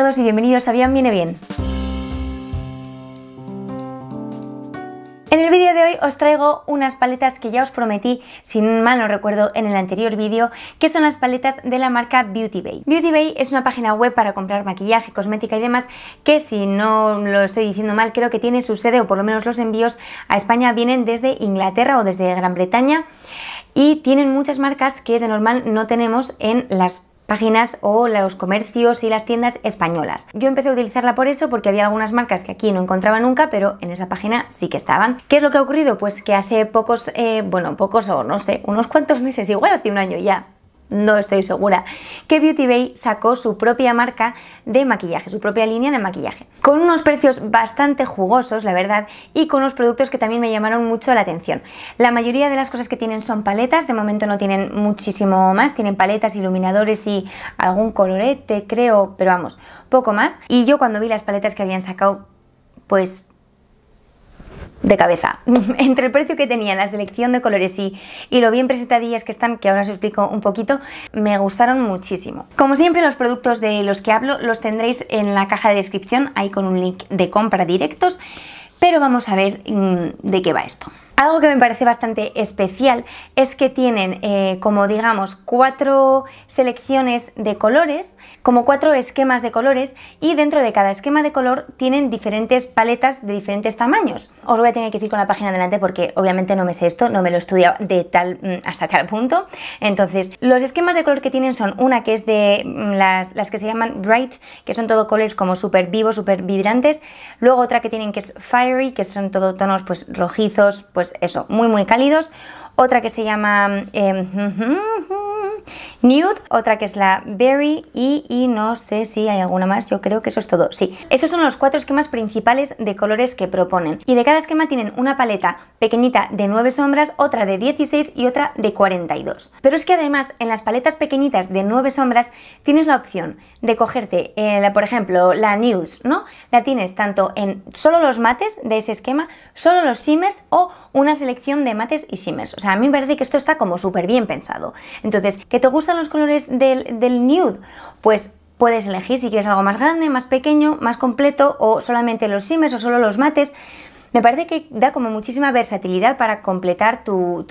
todos y bienvenidos a Bien Viene Bien. En el vídeo de hoy os traigo unas paletas que ya os prometí, si mal no recuerdo, en el anterior vídeo, que son las paletas de la marca Beauty Bay. Beauty Bay es una página web para comprar maquillaje, cosmética y demás, que si no lo estoy diciendo mal, creo que tiene su sede, o por lo menos los envíos a España vienen desde Inglaterra o desde Gran Bretaña, y tienen muchas marcas que de normal no tenemos en las páginas o los comercios y las tiendas españolas. Yo empecé a utilizarla por eso porque había algunas marcas que aquí no encontraba nunca, pero en esa página sí que estaban. ¿Qué es lo que ha ocurrido? Pues que hace pocos, eh, bueno, pocos o no sé, unos cuantos meses, igual hace un año ya, no estoy segura, que Beauty Bay sacó su propia marca de maquillaje, su propia línea de maquillaje, con unos precios bastante jugosos, la verdad, y con unos productos que también me llamaron mucho la atención. La mayoría de las cosas que tienen son paletas, de momento no tienen muchísimo más, tienen paletas, iluminadores y algún colorete, creo, pero vamos, poco más. Y yo cuando vi las paletas que habían sacado, pues de cabeza. Entre el precio que tenía, la selección de colores y, lo bien presentadillas que están, que ahora os explico un poquito, me gustaron muchísimo. Como siempre, los productos de los que hablo los tendréis en la caja de descripción, ahí con un link de compra directos, pero vamos a ver mm, de qué va esto. Algo que me parece bastante especial es que tienen eh, como digamos cuatro selecciones de colores, como cuatro esquemas de colores y dentro de cada esquema de color tienen diferentes paletas de diferentes tamaños. Os voy a tener que decir con la página adelante porque obviamente no me sé esto, no me lo he estudiado de tal, mm, hasta tal punto. Entonces, los esquemas de color que tienen son una que es de mm, las, las que se llaman bright, que son todo colores como súper vivos, súper vibrantes. Luego otra que tienen que es fiery, que son todo tonos pues rojizos, pues pues eso, muy muy cálidos. Otra que se llama eh, Nude, otra que es la Berry y, no sé si hay alguna más, yo creo que eso es todo. Sí, esos son los cuatro esquemas principales de colores que proponen. Y de cada esquema tienen una paleta pequeñita de nueve sombras, otra de 16 y otra de 42. Pero es que además en las paletas pequeñitas de nueve sombras tienes la opción de cogerte, eh, por ejemplo, la Nudes, ¿no? La tienes tanto en solo los mates de ese esquema, solo los shimmers o una selección de mates y shimmers. O sea, a mí me parece que esto está como súper bien pensado. Entonces, ¿qué te gusta? los colores del, del nude? Pues puedes elegir si quieres algo más grande, más pequeño, más completo o solamente los simes o solo los mates me parece que da como muchísima versatilidad para completar tu,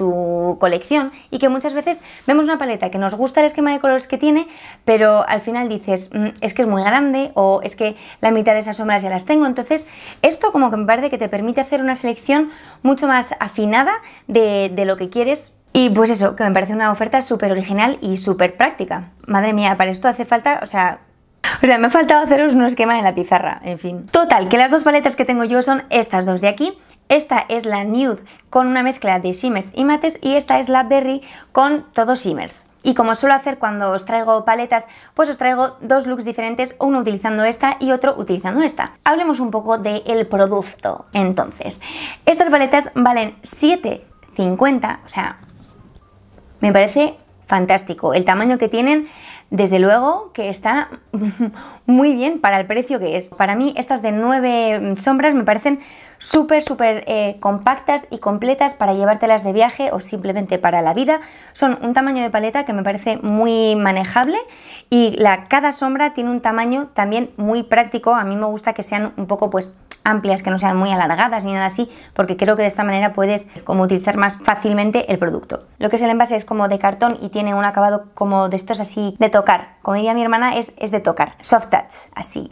colección y que muchas veces vemos una paleta que nos gusta el esquema de colores que tiene, pero al final dices, mm, es que es muy grande o es que la mitad de esas sombras ya las tengo. Entonces, esto como que me parece que te permite hacer una selección mucho más afinada de, de lo que quieres y pues eso, que me parece una oferta súper original y súper práctica. Madre mía, para esto hace falta, o sea, o sea, me ha faltado haceros un esquema en la pizarra, en fin. Total, que las dos paletas que tengo yo son estas dos de aquí. Esta es la Nude con una mezcla de shimmers y mates y esta es la Berry con todos shimmers. Y como suelo hacer cuando os traigo paletas, pues os traigo dos looks diferentes, uno utilizando esta y otro utilizando esta. Hablemos un poco del producto, entonces. Estas paletas valen 7,50, o sea, me parece fantástico. El tamaño que tienen, desde luego, que está muy bien para el precio que es. Para mí estas de nueve sombras me parecen súper, súper eh, compactas y completas para llevártelas de viaje o simplemente para la vida. Son un tamaño de paleta que me parece muy manejable y la, cada sombra tiene un tamaño también muy práctico. A mí me gusta que sean un poco pues amplias, que no sean muy alargadas ni nada así, porque creo que de esta manera puedes como utilizar más fácilmente el producto. Lo que es el envase es como de cartón y tiene un acabado como de estos así de tocar. Como diría mi hermana, es, de tocar. Soft touch, así,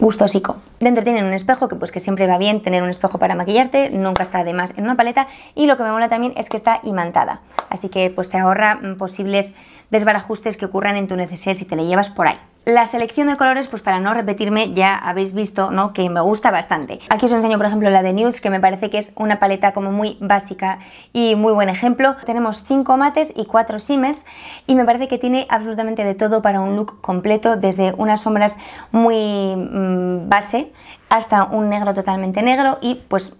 gustosico. Dentro tienen un espejo que pues que siempre va bien tener un espejo para maquillarte, nunca está de más en una paleta y lo que me mola también es que está imantada, así que pues te ahorra mm, posibles desbarajustes que ocurran en tu neceser si te le llevas por ahí. La selección de colores, pues para no repetirme, ya habéis visto ¿no? que me gusta bastante. Aquí os enseño, por ejemplo, la de Nudes, que me parece que es una paleta como muy básica y muy buen ejemplo. Tenemos 5 mates y 4 simes y me parece que tiene absolutamente de todo para un look completo, desde unas sombras muy mm, base hasta un negro totalmente negro y pues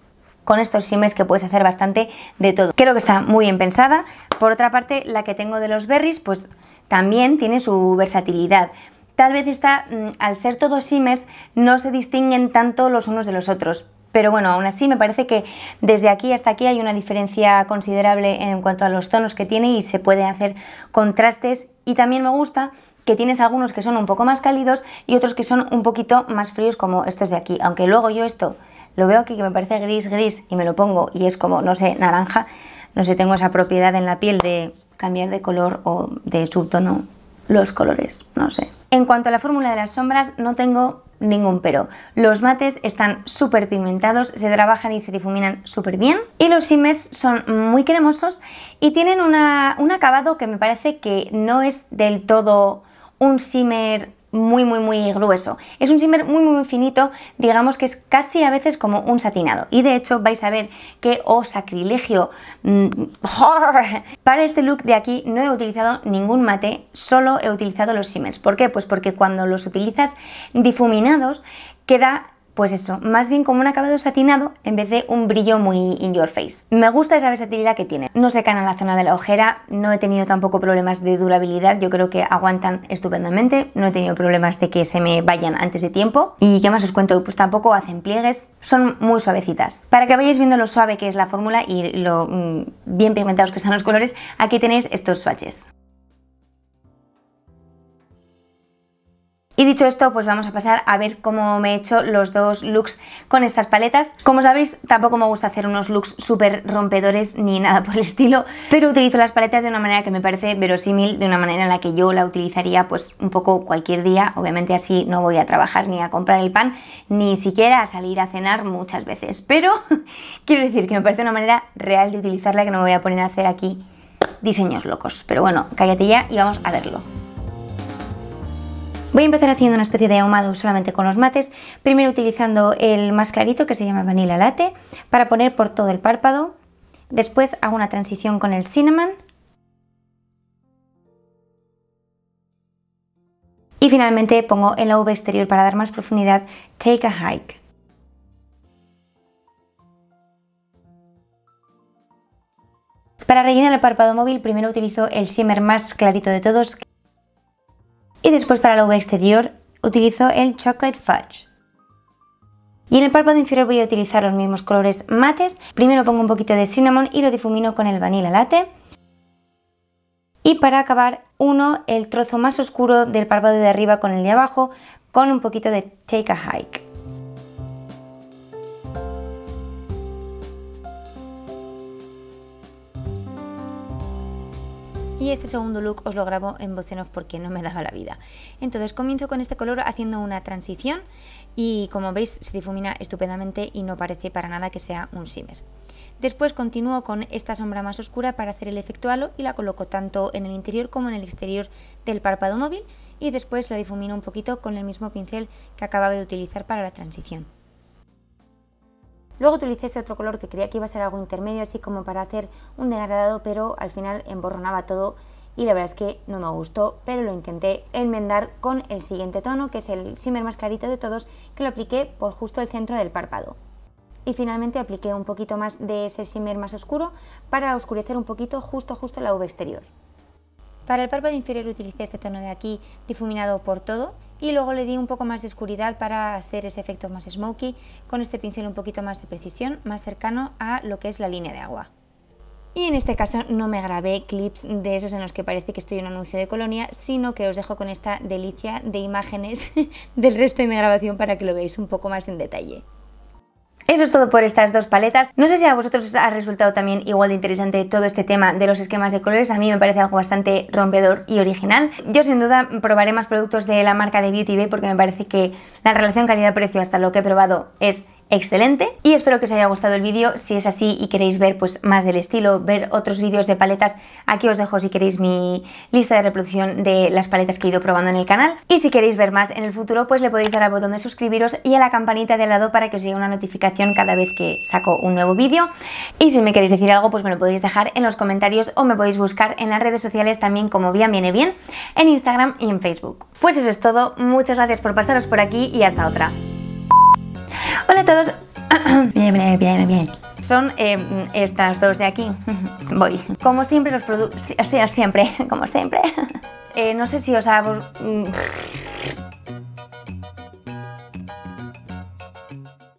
con estos simes que puedes hacer bastante de todo. Creo que está muy bien pensada. Por otra parte, la que tengo de los berries, pues también tiene su versatilidad. Tal vez está, mm, al ser todos simes, no se distinguen tanto los unos de los otros. Pero bueno, aún así me parece que desde aquí hasta aquí hay una diferencia considerable en cuanto a los tonos que tiene y se pueden hacer contrastes. Y también me gusta que tienes algunos que son un poco más cálidos y otros que son un poquito más fríos como estos de aquí. Aunque luego yo esto lo veo aquí que me parece gris, gris y me lo pongo y es como, no sé, naranja. No sé, tengo esa propiedad en la piel de cambiar de color o de subtono los colores, no sé. En cuanto a la fórmula de las sombras, no tengo ningún pero. Los mates están súper pigmentados, se trabajan y se difuminan súper bien. Y los simes son muy cremosos y tienen un acabado que me parece que no es del todo un shimmer muy, muy, muy grueso. Es un shimmer muy, muy finito, digamos que es casi a veces como un satinado. Y de hecho vais a ver que, oh sacrilegio, mm, para este look de aquí no he utilizado ningún mate, solo he utilizado los shimmers. ¿Por qué? Pues porque cuando los utilizas difuminados queda pues eso, más bien como un acabado satinado en vez de un brillo muy in your face. Me gusta esa versatilidad que tiene. No se cana la zona de la ojera, no he tenido tampoco problemas de durabilidad, yo creo que aguantan estupendamente, no he tenido problemas de que se me vayan antes de tiempo. ¿Y qué más os cuento? Pues tampoco hacen pliegues, son muy suavecitas. Para que vayáis viendo lo suave que es la fórmula y lo mm, bien pigmentados que están los colores, aquí tenéis estos swatches. Y dicho esto, pues vamos a pasar a ver cómo me he hecho los dos looks con estas paletas. Como sabéis, tampoco me gusta hacer unos looks súper rompedores ni nada por el estilo, pero utilizo las paletas de una manera que me parece verosímil, de una manera en la que yo la utilizaría pues un poco cualquier día. Obviamente así no voy a trabajar ni a comprar el pan, ni siquiera a salir a cenar muchas veces. Pero quiero decir que me parece una manera real de utilizarla que no me voy a poner a hacer aquí diseños locos. Pero bueno, cállate ya y vamos a verlo. Voy a empezar haciendo una especie de ahumado solamente con los mates, primero utilizando el más clarito que se llama Vanilla Latte para poner por todo el párpado, después hago una transición con el Cinnamon y finalmente pongo en la V exterior para dar más profundidad Take a Hike. Para rellenar el párpado móvil primero utilizo el shimmer más clarito de todos y después para la uva exterior utilizo el Chocolate Fudge. Y en el párpado inferior voy a utilizar los mismos colores mates. Primero pongo un poquito de cinnamon y lo difumino con el vanilla latte. Y para acabar, uno el trozo más oscuro del párpado de arriba con el de abajo con un poquito de Take a Hike. y este segundo look os lo grabo en voz porque no me daba la vida. Entonces comienzo con este color haciendo una transición y como veis se difumina estupendamente y no parece para nada que sea un shimmer. Después continúo con esta sombra más oscura para hacer el efecto halo y la coloco tanto en el interior como en el exterior del párpado móvil y después la difumino un poquito con el mismo pincel que acababa de utilizar para la transición. Luego utilicé ese otro color que creía que iba a ser algo intermedio, así como para hacer un degradado, pero al final emborronaba todo y la verdad es que no me gustó, pero lo intenté enmendar con el siguiente tono, que es el shimmer más clarito de todos, que lo apliqué por justo el centro del párpado. Y finalmente apliqué un poquito más de ese shimmer más oscuro para oscurecer un poquito justo justo la V exterior. Para el párpado inferior utilicé este tono de aquí difuminado por todo y luego le di un poco más de oscuridad para hacer ese efecto más smoky con este pincel un poquito más de precisión, más cercano a lo que es la línea de agua. Y en este caso no me grabé clips de esos en los que parece que estoy en un anuncio de colonia, sino que os dejo con esta delicia de imágenes del resto de mi grabación para que lo veáis un poco más en detalle. Eso es todo por estas dos paletas. No sé si a vosotros os ha resultado también igual de interesante todo este tema de los esquemas de colores. A mí me parece algo bastante rompedor y original. Yo sin duda probaré más productos de la marca de Beauty Bay porque me parece que la relación calidad-precio hasta lo que he probado es excelente y espero que os haya gustado el vídeo. Si es así y queréis ver pues, más del estilo, ver otros vídeos de paletas, aquí os dejo si queréis mi lista de reproducción de las paletas que he ido probando en el canal. Y si queréis ver más en el futuro, pues le podéis dar al botón de suscribiros y a la campanita de al lado para que os llegue una notificación cada vez que saco un nuevo vídeo. Y si me queréis decir algo, pues me lo podéis dejar en los comentarios o me podéis buscar en las redes sociales también como Bien Viene Bien, en Instagram y en Facebook. Pues eso es todo, muchas gracias por pasaros por aquí y hasta otra. Hola a todos. bien, bien, bien, bien. Son eh, estas dos de aquí. Voy. Como siempre los productos... Siempre, como siempre. Eh, no sé si os ha... Mm,